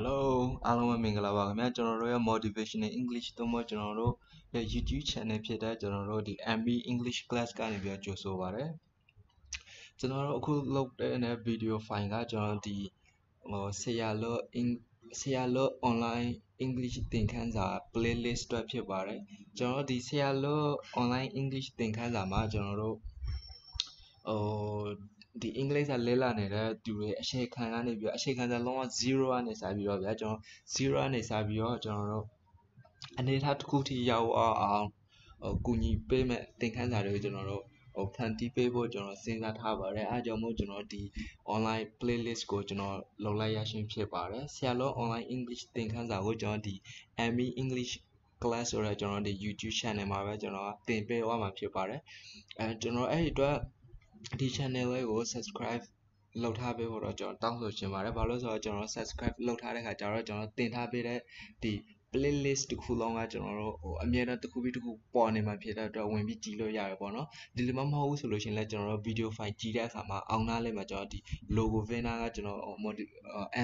Hello အားလုံးပဲမင်္ဂလာပါခင်ဗျာကျွန်တော်တို့ရဲ့ motivational english သို့မဟုတ်ကျွန်တော်တို့ရဲ့ YouTube channel ဖြစ်တဲ့ကျွန်တော်တို့ဒီ MB english class ကနေပြီးတော့ကြိုဆိုပါရစေကျွန်တော်တို့အခုလုပ်တဲ့ video file ကကျွန်တော်ဒီဟိုဆရာလောဆရာလော online english သင်ခန်းစာ playlist တွက်ဖြစ်ပါတယ်ကျွန်တော်ဒီဆရာလော online english သင်ခန်းစာမှာကျွန်တော်တို့ဟိုဒီအင်္ဂလိပ်စာလဲလာနေတဲ့သူတွေအရှိခံကနေပြီးတော့အရှိခံစာလုံးဝ0ကနေစပြီးတော့ဗျာကျွန်တော်0ကနေစပြီးတော့ကျွန်တော်တို့အနေထားတစ်ခုထိရောက်အောင်ဟိုကူညီပေးမဲ့သင်ခန်းစာတွေကိုကျွန်တော်တို့ဟိုဖန်တီးပေးဖို့ကျွန်တော်စဉ်းစားထားပါတယ်အဲအကြောင်းမို့ကျွန်တော်ဒီ online playlist ကိုကျွန်တော်လုပ်လိုက်ရရှင်ဖြစ်ပါတယ်ဆရာလုံး online english သင်ခန်းစာကိုကျွန်တော်ဒီ ME english class ဆိုတော့ကျွန်တော်ဒီ YouTube channel မှာပဲကျွန်တော်သင်ပေးသွားမှာဖြစ်ပါတယ်အဲကျွန်တော်အဲ့ဒီအတွက်ဒီ channel လေးကို subscribe လောက်ထားပေးဖို့တော့ကျွန်တော်တောင်းဆိုချင်ပါတယ်ဘာလို့ဆိုတော့ကျွန်တော် subscribe လောက်ထားတဲ့ခါကျတော့ကျွန်တော်တင်ထားပေးတဲ့ဒီ playlist တစ်ခုလုံးကကျွန်တော်တို့ဟိုအမြဲတမ်းတစ်ခုပြီးတစ်ခုပေါ်နေမှာဖြစ်တဲ့အတွက်ဝင်ပြီးကြည့်လို့ရတယ်ပေါ့နော်ဒီလိုမှမဟုတ်ဘူးဆိုလို့ရှိရင်လည်းကျွန်တော်တို့ video file ကြည့်တဲ့အခါမှာအောင်းသားလေးမှာကျွန်တော်ဒီ logo vendor ကကျွန်တော်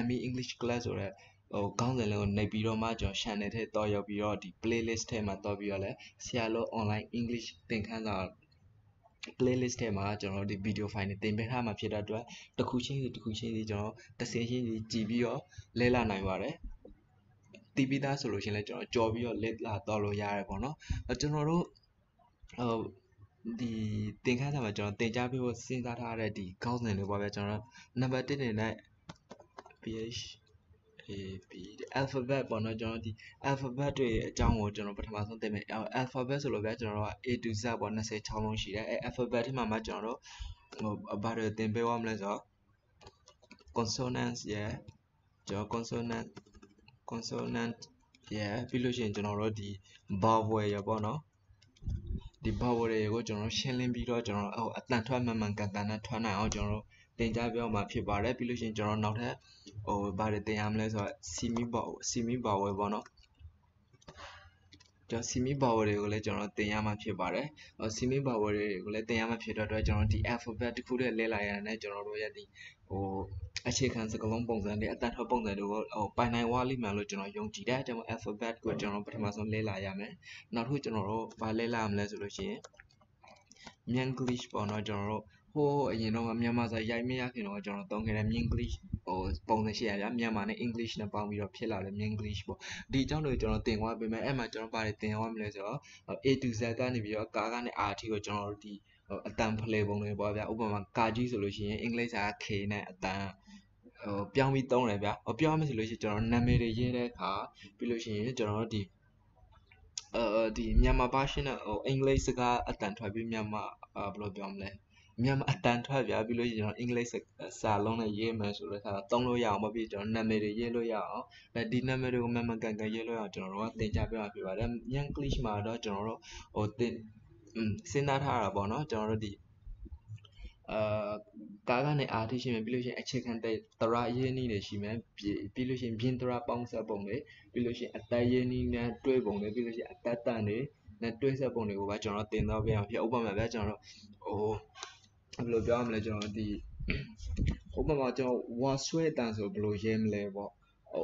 ME English class ဆိုတဲ့ဟိုကောင်းတယ်လို့နေပြီးတော့မှကျွန်တော် channel ထဲတော့ရောက်ပြီးတော့ဒီ playlist ထဲမှာတော့ပြီးတော့လဲဆရာလို့ online english သင်ခန်းစာ playlist ထဲမှာကျွန်တော်ဒီ video file တွေတင်ပေးထားမှာဖြစ်တဲ့အတွက်တစ်ခုချင်းစီတစ်ခုချင်းစီကျွန်တော်တစ်ဆင်ချင်းစီကြည်ပြီးတော့လဲလာနိုင်ပါတယ်တီးပြီးသားဆိုလို့ရှင်လဲကျွန်တော်ကြော်ပြီးတော့လက်လာတော့လို့ရတယ်ပေါ့နော်ကျွန်တော်တို့ဟိုဒီသင်ခန်းစာမှာကျွန်တော်သင်ကြားပေးဖို့စဉ်းစားထားတဲ့ဒီခေါင်းစဉ်တွေပေါ့ဗျာကျွန်တော်နံပါတ်1နေနဲ့ ph A B ဒီ alphabet ပေါ့နော်ကျွန်တော်ဒီ alphabet တွေအကြောင်းကိုကျွန်တော်ပထမဆုံးသိမယ် alphabet ဆိုလို့ပဲကျွန်တော်တို့က A to Z ပေါ့26လုံးရှိတယ်အဲ alphabet ထဲမှာမှကျွန်တော်တို့ဟိုဘာတွေသင်ပေးရမလဲဆိုတော့ consonants ရယ်ကျွန်တော် consonant consonant ရယ်ပြီးလို့ရှိရင်ကျွန်တော်တို့ဒီ vowel ရယ်ပေါ့နော်ဒီ vowel တွေကိုကျွန်တော်ရှင်းလင်းပြီးတော့ကျွန်တော်ဟိုအတန်ထွက်မှန်မှန်ကန်ကန်နဲ့ထွက်နိုင်အောင်ကျွန်တော်တို့တင်ကြပြောမှာဖြစ်ပါတယ်ပြီးလို့ရှိရင်ကျွန်တော်နောက်ထပ်ဟိုဘာတွေတင်ရမလဲဆိုတော့စီမီဘောစီမီဘောဝယ်ပေါ့နော်ကျွန်တော် semi power တွေကိုလည်းကျွန်တော်တင်ရမှာဖြစ်ပါတယ်။ semi power တွေကိုလည်းတင်ရမှာဖြစ်တဲ့အတွက်ကျွန်တော်ဒီ alphabet တစ်ခုတည်းလဲလိုက်ရတဲ့ကျွန်တော်တို့ရဲ့ဒီဟိုအခြေခံစကားလုံးပုံစံတွေအတန်ထွက်ပုံစံတွေကိုဟိုပိုင်နိုင်ဝါလိမှန်လို့ကျွန်တော်ယုံကြည်တယ်။ကျွန်တော် alphabet ကိုကျွန်တော်ပထမဆုံးလဲလာရမယ်။နောက်တစ်ခုကျွန်တော်တို့ဘာလဲလာမလဲဆိုလို့ရှိရင် Manglish ပေါ့နော်ကျွန်တော်တို့ဟိုအရင်တော့မြန်မာစာရိုက်မရခင်တော့ကျွန်တော်သုံးခဲ့တဲ့ English ဟိုပုံစံရှိရဗျာမြန်မာနဲ့ English နဲ့ပေါင်းပြီးတော့ဖြစ်လာတယ် English ပေါ့ဒီအကြောင်းတွေကျွန်တော်သင်သွားပေးမယ်အဲ့မှာကျွန်တော်ပါတယ်သင်သွားမလဲဆိုတော့ A to Z ကနေပြီးတော့ကာကနဲ့ RT ကိုကျွန်တော်တို့ဒီအတန်ဖလေပုံတွေပေါ့ဗျာဥပမာကာကြီးဆိုလို့ရှိရင်အင်္ဂလိပ်စာ K နဲ့အတန်ဟိုပြောင်းပြီးသုံးတယ်ဗျာဟိုပြောင်းမယ်ဆိုလို့ရှိရင်ကျွန်တော်နာမည်တွေရေးတဲ့အခါပြီးလို့ရှိရင်ကျွန်တော်ဒီအဲဒီမြန်မာ version နဲ့ဟိုအင်္ဂလိပ်စကားအတန်ထွက်ပြီးမြန်မာဘယ်လိုပြောမလဲမြန်မာအတန်ထွက်ပြပြီးလို့ကျွန်တော်အင်္ဂလိပ်စာလုံးနဲ့ရေးမယ်ဆိုတော့ဟာသုံးလို့ရအောင်မဖြစ်ကျွန်တော်နာမည်တွေရေးလို့ရအောင်အဲဒီနာမည်တွေကိုမမကန်ကန်ရေးလို့ရအောင်ကျွန်တော်တို့ကသင်ကြားပြတာဖြစ်ပါတယ် English မှာတော့ကျွန်တော်တို့ဟိုသင်စဉ်းစားထားတာပေါ့နော်ကျွန်တော်တို့ဒီအာကာကနဲ့အားထိရှိမယ်ပြီးလို့ရှိရင်အခြေခံတဲ့တရာရင်းနှီးတွေရှိမယ်ပြီးလို့ရှိရင်ဘင်းတရာပေါင်းဆက်ပုံတွေပြီးလို့ရှိရင်အတက်ရင်းနှီးနဲ့တွဲပုံတွေပြီးလို့ရှိရင်အတက်တန်တွေနဲ့တွဲဆက်ပုံတွေကိုပဲကျွန်တော်တင်တော့ပြအောင်ဖြစ်ဥပမာပဲကျွန်တော်ဟိုဘယ်လိုပြောရမလဲကျွန်တော်ဒီဥပမာကျွန်တော်ဝါဆွဲတန်ဆိုဘယ်လိုရေးမလဲပေါ့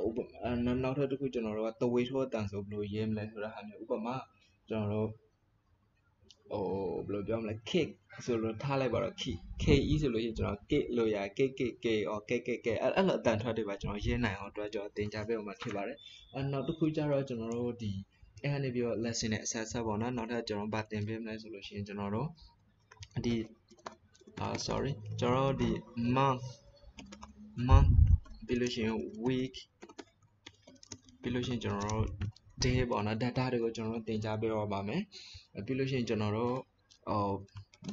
ဥပမာနောက်ထပ်တစ်ခုကျွန်တော်တို့ကတဝေးထောတန်ဆိုဘယ်လိုရေးမလဲဆိုတာဟာမျိုးဥပမာကျွန်တော်တို့ဟိုဘယ်လိုပြောမလဲ kick ဆိုလို့ထားလိုက်ပါတော့ key ke ဆိုလို့ရှိရင်ကျွန်တော် kick လို့ရ kick kick k or kick kick k အဲ့လိုအတန်ထွက်တွေပါကျွန်တော်ရင်းနိုင်အောင်တွဲကြောတင်ကြပေးအောင်မှာဖြစ်ပါတယ်အဲ့နောက်တစ်ခုကျတော့ကျွန်တော်တို့ဒီအဲ့ဟာနေပြီးတော့ lesson နဲ့ assessment ပေါ့နော်နောက်ထပ်ကျွန်တော်ဗာတင်ပေးမလဲဆိုလို့ရှိရင်ကျွန်တော်တို့ဒီအာ sorry ကျွန်တော်ဒီ month month ပြီးလို့ရှိရင် week ပြီးလို့ရှိရင်ကျွန်တော်တို့ day ပေါ့နော် data တွေကိုကျွန်တော်တို့တင်ကြားပေးတော့ပါမယ်ပြီးလို့ရှိရင်ကျွန်တော်တို့ဟို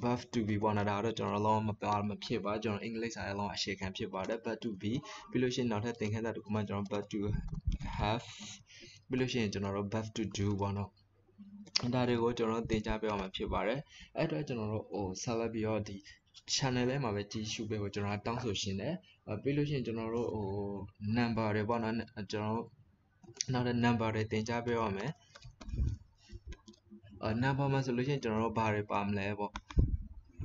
buff to be ပေါ့နော်ဒါတော့ကျွန်တော်လုံးမပါမဖြစ်ပါကျွန်တော်အင်္ဂလိပ်စာအလုံးအခြေခံဖြစ်ပါတယ် but to be ပြီးလို့ရှိရင်နောက်ထပ်သင်ခန်းစာတစ်ခုမှကျွန်တော် but to have ပြီးလို့ရှိရင်ကျွန်တော်တို့ buff to do ပေါ့နော်ဒါတွေကိုကျွန်တော်တင်ကြပြအောင်မှာဖြစ်ပါတယ်အဲ့တော့ကျွန်တော်တို့ဟိုဆက်လက်ပြီးတော့ဒီ channel ထဲမှာပဲကြည့်ရှုပေးဖို့ကျွန်တော်တောင်းဆိုရှင်တယ်ပြီးလို့ရှိရင်ကျွန်တော်တို့ဟို number တွေပေါ့နော်ကျွန်တော်နောက်တဲ့ number တွေတင်ကြပေးရမယ်အဲ number မှာဆိုလို့ရှိရင်ကျွန်တော်တို့ဘာတွေပါမလဲပေါ့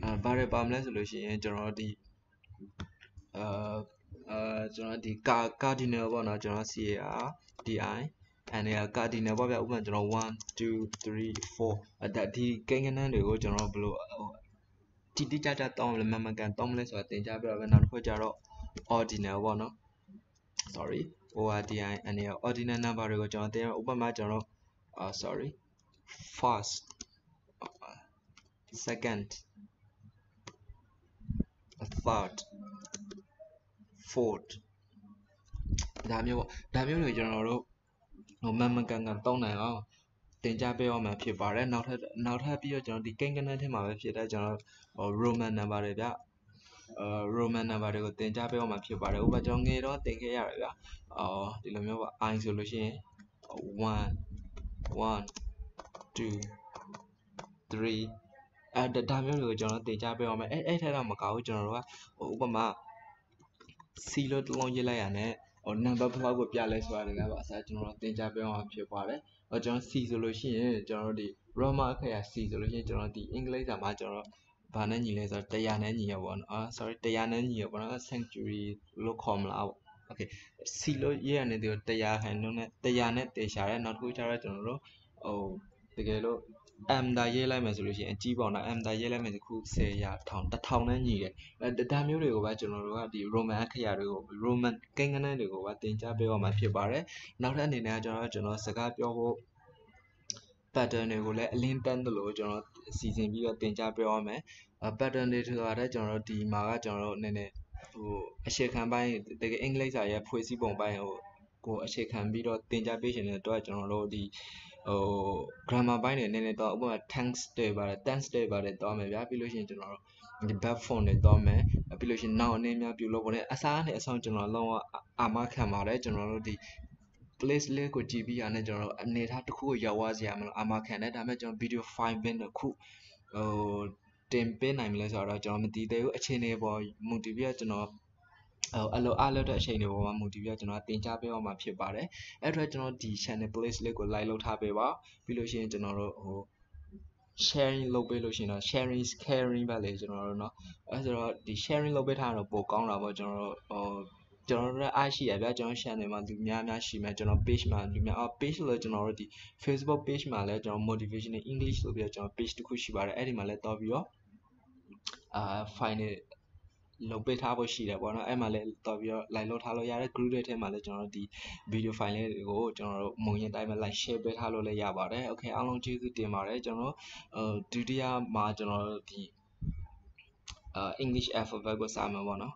အဲဘာတွေပါမလဲဆိုလို့ရှိရင်ကျွန်တော်ဒီအာအာကျွန်တော်ဒီ cardinal ပေါ့နော်ကျွန်တော် CAR DI and က cardinal ပေါ့ဗျဥပမာကျွန်တော်1 2 3 4အဲ့ဒါဒီကိန်းဂဏန်းတွေကိုကျွန်တော်ဘယ်လိုတိတိကျကျတောင်းလဲမမကန်တောင်းမလဲဆိုတာသင်ကြားပြတော့ပဲနောက်တစ်ခွကျတော့ ordinal ပေါ့နော် sorry ordinal အနေနဲ့ ordinal number တွေကိုကျွန်တော်သင်ရဥပမာကျွန်တော်အာ sorry first second third fourth ဒါမျိုးပေါ့ဒါမျိုးတွေကျွန်တော်တို့ဟိုမမကန်ကန်တောင်းနိုင်အောင်တင်ကြပေးအောင်မှဖြစ်ပါတယ်နောက်ထပ်နောက်ထပ်ပြီးတော့ကျွန်တော်ဒီကိန်းကနန်းထဲမှာပဲဖြစ်တဲ့ကျွန်တော်ဟို Roman number တွေဗျအာ Roman number တွေကိုတင်ကြပေးအောင်မှဖြစ်ပါတယ်ဥပမာကျွန်တော်ငယ်တော့တင်ခဲ့ရတယ်ဗျအော်ဒီလိုမျိုးပေါ့ i ဆိုလို့ရှိရင်1 1 2 3အဲဒါမျိုးတွေကိုကျွန်တော်တင်ကြပေးအောင်မယ်အဲအဲထက်တော့မကဘူးကျွန်တော်တို့ကဟိုဥပမာ C လို့တလုံးရေးလိုက်ရတဲ့ဟိုနံပါတ်ဘယ်လောက်ကိုပြလဲဆိုတာတွေကပါအစားကျွန်တော်တို့သင်ကြားပြောင်းအောင်ဖြစ်ပါတယ်။ဟိုကျွန်တော် C ဆိုလို့ရှိရင်ကျွန်တော်တို့ဒီ Roma အခရာ C ဆိုလို့ရှိရင်ကျွန်တော်ဒီအင်္ဂလိပ်စာမှာကျွန်တော်ဘာနဲ့ညီလဲဆိုတော့တရားနဲ့ညီရပေါ့နော်။ sorry တရားနဲ့ညီရပေါ့နော် sanctuary လို့ခေါ်မလားပေါ့။ okay C လို့ရေးရနေတယ်တရားဟန်လုံးနဲ့တရားနဲ့တေချာရဲနောက်တစ်ခုကျတော့ကျွန်တော်တို့ဟိုတကယ်လို့ m တာရေးလိုက်မယ်ဆိုလို့ရှိရင်အကြီးပေါ့နော် m တာရေးလိုက်မယ်တခု10ရာထောင်တစ်ထောင်နဲ့ညီတယ်အဲဒါမျိုးတွေကိုပဲကျွန်တော်တို့ကဒီ roman အခရာတွေကို roman ကိန်းဂဏန်းတွေကိုပဲသင်ကြားပေးရမှာဖြစ်ပါတယ်နောက်ထပ်အနေနဲ့ကျွန်တော်ကျွန်တော်စကားပြောဖို့ pattern တွေကိုလည်းအလင်းတန်းသလိုကျွန်တော်စီစဉ်ပြီးတော့သင်ကြားပေးရမယ် pattern တွေဆိုတာလည်းကျွန်တော်တို့ဒီမှာကကျွန်တော်တို့နည်းနည်းဟိုအရှိခံပိုင်းတကယ်အင်္ဂလိပ်စာရဲ့ဖွဲ့စည်းပုံပိုင်းဟိုကိုအခြေခံပြီးတော့သင်ကြားပေးခြင်းတဲ့အတွက်ကျွန်တော်တို့ဒီဟို grammar ပိုင်းတွေနည်းနည်းတော့ဥပမာ thanks တွေပါတယ် thanks တွေပါတယ်တော့မယ်ဗျာပြီးလို့ရှိရင်ကျွန်တော်တို့ဒီ back phone တွေတော့မယ်ပြီးလို့ရှိရင်နောက်အနေများပြုလုပ်ပေါ်တယ်အစားနဲ့အဆောင်ကျွန်တော်လုံးဝအာမခံပါတယ်ကျွန်တော်တို့ဒီ place link ကိုကြည့်ပြီးရတဲ့ကျွန်တော်တို့အနေထားတစ်ခုကိုရောက်သွားစေရမလို့အာမခံတယ်ဒါပေမဲ့ကျွန်တော် video file bin တစ်ခုဟိုတင်ပေးနိုင်မလဲဆိုတော့ကျွန်တော်မသိသေးဘူးအခြေအနေပေါ်မူတည်ပြီးတော့ကျွန်တော်အလိုအလုပ်တဲ့အချိန်တွေပေါ်မှာမူတည်ပြီးတော့ကျွန်တော်တင်ကြားပေးအောင်မှာဖြစ်ပါတယ်အဲ့အတွက်ကျွန်တော်ဒီ channel playlist လေးကို like လုပ်ထားပေးပါပြီးလို့ရှိရင်ကျွန်တော်တို့ဟို sharing လုပ်ပေးလို့ရှိရင်တော့ sharing is caring ပဲလေကျွန်တော်တို့เนาะအဲဆိုတော့ဒီ sharing လုပ်ပေးထားတော့ပိုကောင်းတာပေါ့ကျွန်တော်တို့ဟိုကျွန်တော်တို့အားရှိရဗျာကျွန်တော် channel မှာလူများများရှိမယ်ကျွန်တော် page မှာလူများအော် page လို့ကျွန်တော်တို့ဒီ Facebook page မှာလည်းကျွန်တော် motivational english လို့ပြီးတော့ကျွန်တော် page တစ်ခုရှိပါတယ်အဲ့ဒီမှာလည်းတော့ပြီးတော့အာ final လုပ်ပေးထားဖို့ရှိတယ်ပေါ့နော်အဲ့မှာလည်းတော်ပြီးတော့ live လုပ်ထားလို့ရတယ် group တွေထဲမှာလည်းကျွန်တော်တို့ဒီ video file လေးတွေကိုကျွန်တော်တို့မုံရင်တိုင်းမှာ live share ပေးထားလို့လည်းရပါတယ် okay အားလုံးကျေးဇူးတင်ပါတယ်ကျွန်တော်တို့ဒုတိယမှာကျွန်တော်တို့ဒီ English alphabet ကိုစာမယ်ပေါ့နော်